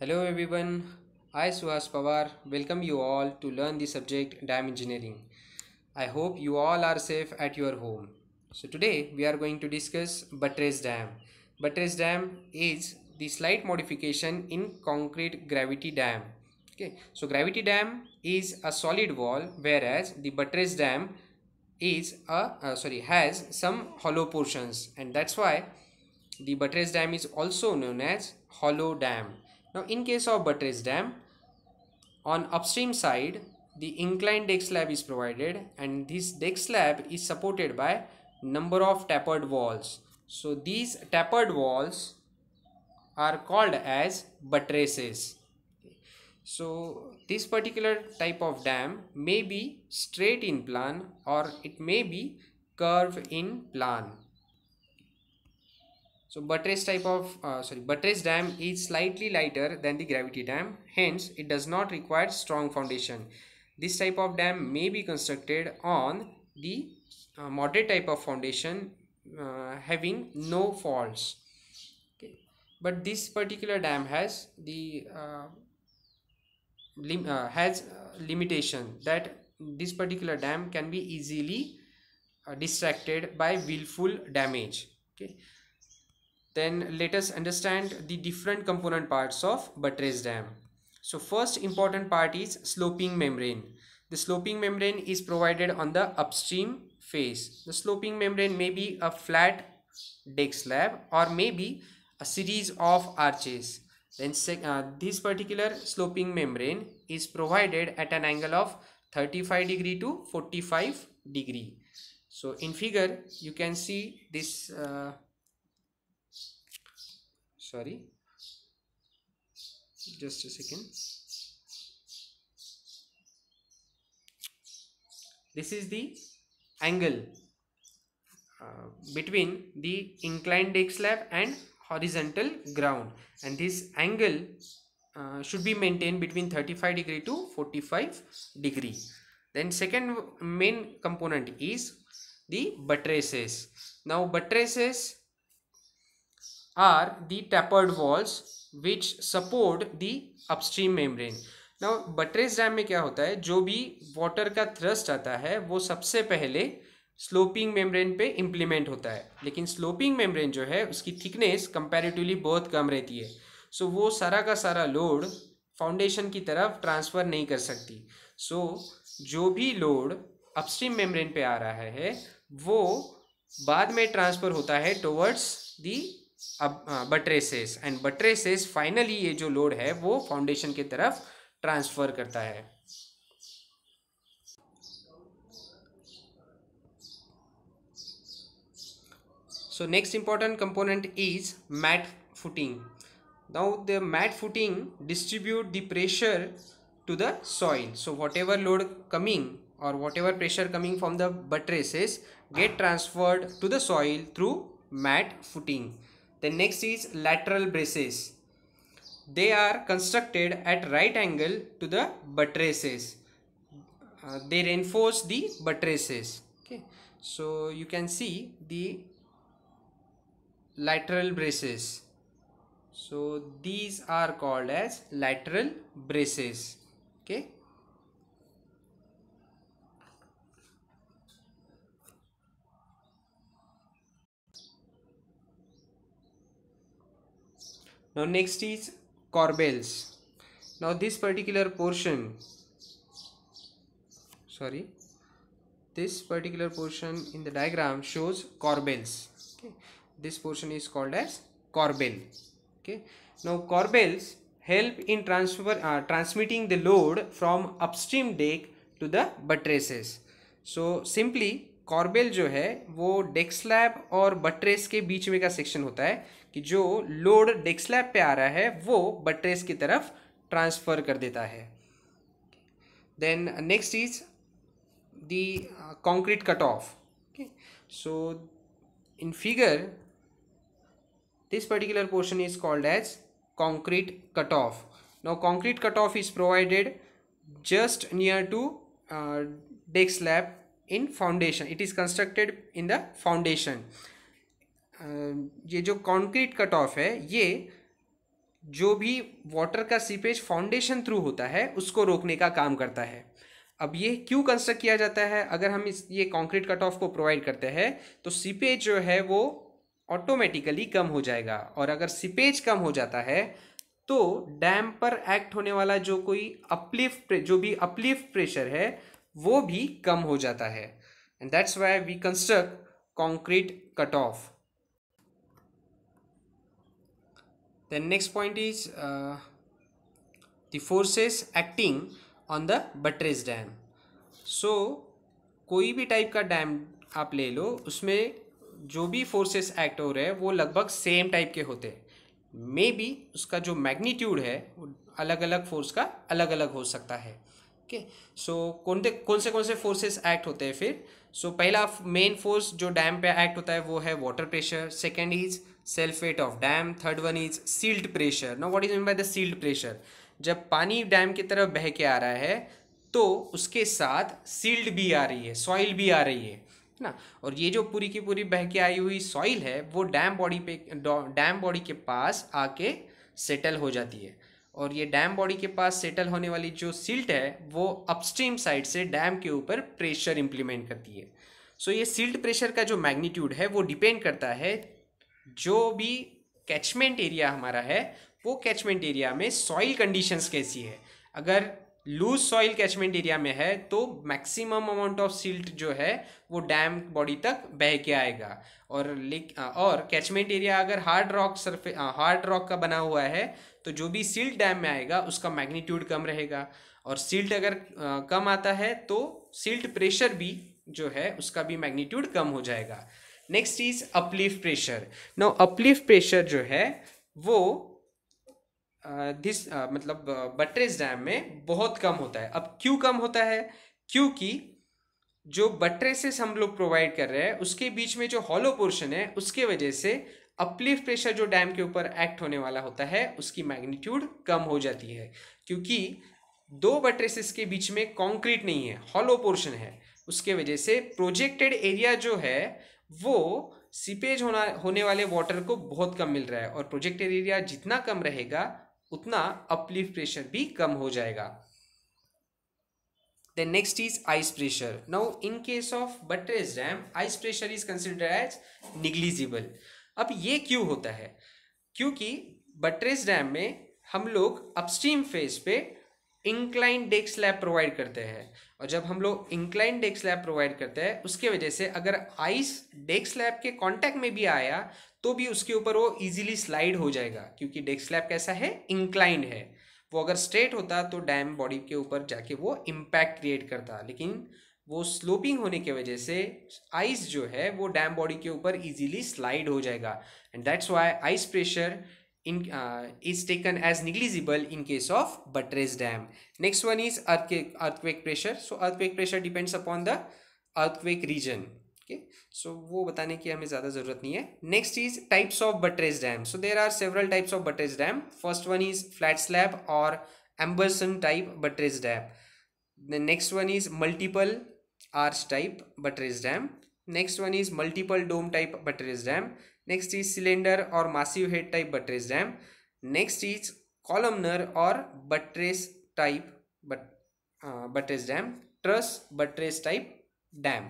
Hello everyone, I Suhas Pawar welcome you all to learn the subject dam engineering. I hope you all are safe at your home. So today we are going to discuss buttress dam. Buttress dam is the slight modification in concrete gravity dam. Okay, so gravity dam is a solid wall whereas the buttress dam is a uh, sorry has some hollow portions and that's why the buttress dam is also known as hollow dam now in case of buttress dam, on upstream side, the inclined deck slab is provided and this deck slab is supported by number of tapered walls. So these tapered walls are called as buttresses. So this particular type of dam may be straight in plan or it may be curved in plan. So buttress type of uh, sorry buttress dam is slightly lighter than the gravity dam hence it does not require strong foundation. This type of dam may be constructed on the uh, moderate type of foundation uh, having no faults. Okay. But this particular dam has the uh, lim uh, has uh, limitation that this particular dam can be easily distracted by willful damage. Okay then let us understand the different component parts of buttress dam. So first important part is sloping membrane. The sloping membrane is provided on the upstream face. The sloping membrane may be a flat deck slab or maybe a series of arches. Then uh, this particular sloping membrane is provided at an angle of 35 degree to 45 degree. So in figure you can see this uh, sorry just a second this is the angle uh, between the inclined deck slab and horizontal ground and this angle uh, should be maintained between 35 degree to 45 degree then second main component is the buttresses now buttresses are the tapered walls which support the upstream membrane. Now buttress dam में क्या होता है जो भी water का thrust आता है वो सबसे पहले sloping membrane पे implement होता है लेकिन sloping membrane जो है उसकी thickness comparatively बहुत कम रहती है सो so, वो सारा का सारा load foundation की तरफ transfer नहीं कर सकती सो so, जो भी load upstream membrane पे आ रहा है वो बाद में transfer होता है towards the अब बटरेसेस एंड बटरेसेस फाइनली ये जो लोड है वो फाउंडेशन के तरफ ट्रांसफर करता है so next important component is mat footing now the mat footing distribute the pressure to the soil so whatever load coming और whatever pressure coming from the buttresses get transferred to the soil through mat footing The next is lateral braces. They are constructed at right angle to the buttresses. Uh, they reinforce the buttresses. Okay. So you can see the lateral braces. So these are called as lateral braces. Okay. now next is corbels now this particular portion sorry this particular portion in the diagram shows corbels okay. this portion is called as corbel okay now corbels help in transfer uh, transmitting the load from upstream deck to the buttresses so simply corbel जो है वो desk slab और buttress के बीच में का section होता है कि जो लोड डेस्क स्लैब पे आ रहा है वो बट्रेस की तरफ ट्रांसफ़र कर देता है then next is the concrete cut off okay so in figure this particular portion is called as concrete cut off no concrete cut off is provided just near to desk in foundation it is constructed in the foundation ये जो concrete cut of है ये जो भी water का seepage foundation through होता है उसको रोकने का काम करता है अब ये क्यों कंस्ट्रक्ट किया जाता है अगर हम इस ये कॉन्क्रीट कट ऑफ को प्रोवाइड करते हैं तो सीपेज जो है वो ऑटोमेटिकली कम हो जाएगा और अगर सीपेज कम हो जाता है तो डैम पर एक्ट होने वाला जो कोई अपलिफ्ट जो भी अपलिफ्ट प्रेशर है वो भी कम हो जाता है and that's why we construct concrete cut off then next point is the forces acting on the buttress dam so कोई भी टाइप का डैम आप ले लो उसमें जो भी फोर्सेस एक्ट हो रहे हैं वो लगभग सेम टाइप के होते हैं मे बी उसका जो मैग्नीट्यूड है वो अलग अलग फोर्स का अलग अलग हो सकता है ओके सो कौन से कौन से कौन से फोर्सेस एक्ट होते हैं फिर सो so, पहला मेन फोर्स जो डैम पे एक्ट होता है वो है water pressure second is self weight of dam third one is silt pressure no what is mean by the silt pressure जब पानी डैम की तरफ बह के आ रहा है तो उसके साथ सील्ड भी आ रही है सॉइल भी आ रही है ना और ये जो पूरी की पूरी बह के आई हुई सॉइल है वो डैम बॉडी पे डैम बॉडी के पास आके सेटल हो जाती है और ये डैम बॉडी के पास सेटल होने वाली जो सिल्ट है वो अपस्ट्रीम साइड से डैम के ऊपर प्रेशर इम्प्लीमेंट करती है सो so ये सिल्ट प्रेशर का जो मैग्नीट्यूड है वो डिपेंड करता है जो भी कैचमेंट एरिया हमारा है वो कैचमेंट एरिया में सॉइल कंडीशंस कैसी है अगर लूज सॉइल कैचमेंट एरिया में है तो मैक्सिमम अमाउंट ऑफ सिल्ट जो है वो डैम बॉडी तक बह के आएगा और ले और कैचमेंट एरिया अगर hard rock surface hard rock का बना हुआ है तो जो भी सिल्ट डैम में आएगा उसका मैग्नीट्यूड कम रहेगा और सिल्ट अगर आ, कम आता है तो सिल्ट प्रेशर भी जो है उसका भी मैग्नीट्यूड कम हो जाएगा next is uplift pressure no uplift pressure जो है वो दिस मतलब बटरेज डैम में बहुत कम होता है अब क्यों कम होता है क्योंकि जो बटरेसेस हम लोग प्रोवाइड कर रहे हैं उसके बीच में जो हॉलो पोर्शन है उसके वजह से अपलिफ्ट प्रेशर जो डैम के ऊपर एक्ट होने वाला होता है उसकी मैग्नीट्यूड कम हो जाती है क्योंकि दो बटरेसेस के बीच में कंक्रीट नहीं है हॉलो पोर्शन है उसके वजह से प्रोजेक्टेड एरिया जो है वो सीपेज होना होने वाले वाटर को बहुत कम मिल रहा है और प्रोजेक्टेड एरिया जितना कम रहेगा उतना अपलिफ्ट प्रेशर भी कम हो जाएगा then next is ice pressure now in case of buttress dam ice pressure is consider as negligible अब ये क्यों होता है क्योंकि बटरेज डैम में हम लोग अपस्ट्रीम फेस पे इंक्लाइन डेस्क स्लैब प्रोवाइड करते हैं और जब हम लोग इंक्लाइन डेस्क स्लैब प्रोवाइड करते हैं उसके वजह से अगर आइस डेस्क स्लैब के कांटेक्ट में भी आया तो भी उसके ऊपर वो इजीली स्लाइड हो जाएगा क्योंकि डेस्क स्लैब कैसा है इंक्लाइंड है वो अगर स्ट्रेट होता तो डैम बॉडी के ऊपर जाके वो इम्पैक्ट क्रिएट करता लेकिन वो स्लोपिंग होने की वजह से आइस जो है वो डैम बॉडी के ऊपर इजीली स्लाइड हो जाएगा and that's why ice pressure in uh, is taken as negligible in case of buttress dam next one is earthquake earthquake pressure so earthquake pressure depends upon the earthquake region okay so wo batane ki hame zyada zarurat nahi hai next is types of buttress dam so there are several types of buttress dam first one is flat slab or Amberson type buttress dam the next one is multiple arch type buttress dam Next one is multiple dome type buttress dam. Next is cylinder or massive head type buttress dam. Next is columnar or buttress type but, uh, buttress dam. Truss buttress type dam.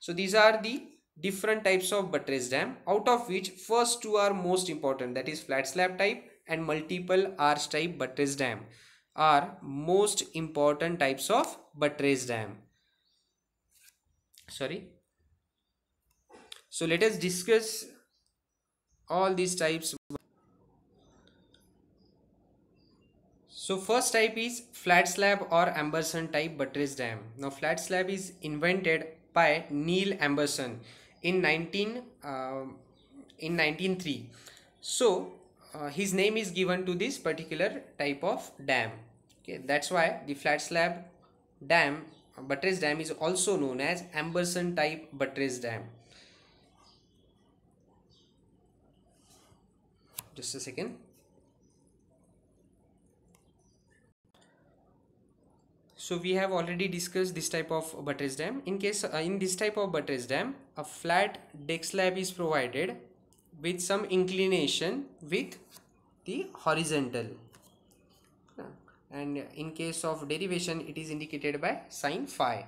So these are the different types of buttress dam out of which first two are most important that is flat slab type and multiple arch type buttress dam are most important types of buttress dam. Sorry so let us discuss all these types so first type is flat slab or amberson type buttress dam now flat slab is invented by neil amberson in 19 uh, in 193 so uh, his name is given to this particular type of dam okay that's why the flat slab dam buttress dam is also known as amberson type buttress dam just a second so we have already discussed this type of buttress dam in case uh, in this type of buttress dam a flat deck slab is provided with some inclination with the horizontal and in case of derivation it is indicated by sine phi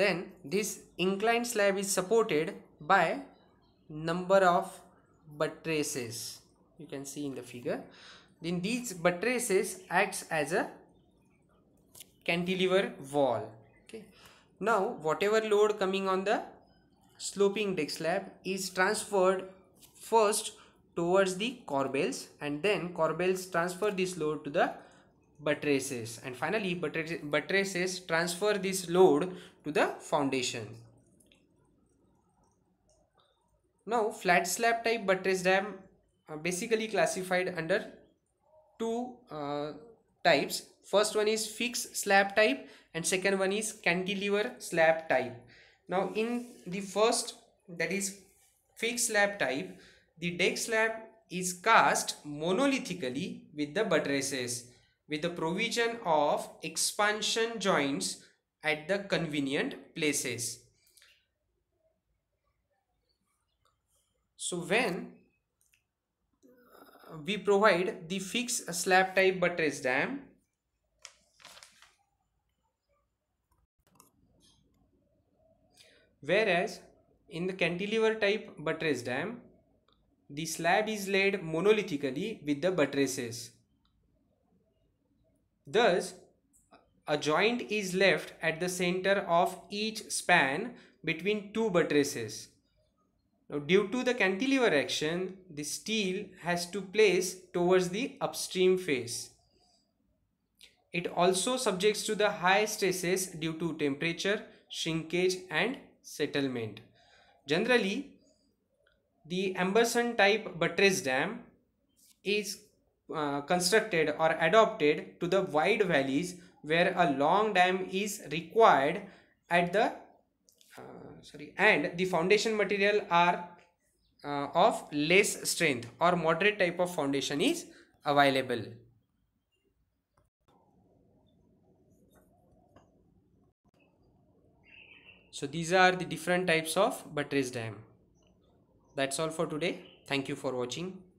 then this inclined slab is supported by number of buttresses you can see in the figure then these buttresses acts as a cantilever wall okay now whatever load coming on the sloping deck slab is transferred first towards the corbels and then corbels transfer this load to the buttresses and finally buttresses transfer this load to the foundation now flat slab type buttress dam uh, basically classified under two uh, types. First one is fixed slab type and second one is cantilever slab type. Now in the first that is fixed slab type, the deck slab is cast monolithically with the buttresses with the provision of expansion joints at the convenient places. so when uh, we provide the fixed slab type buttress dam whereas in the cantilever type buttress dam the slab is laid monolithically with the buttresses thus a joint is left at the center of each span between two buttresses now due to the cantilever action, the steel has to place towards the upstream face. It also subjects to the high stresses due to temperature, shrinkage and settlement. Generally, the Amberson type buttress dam is uh, constructed or adopted to the wide valleys where a long dam is required at the sorry and the foundation material are uh, of less strength or moderate type of foundation is available so these are the different types of buttress dam that's all for today thank you for watching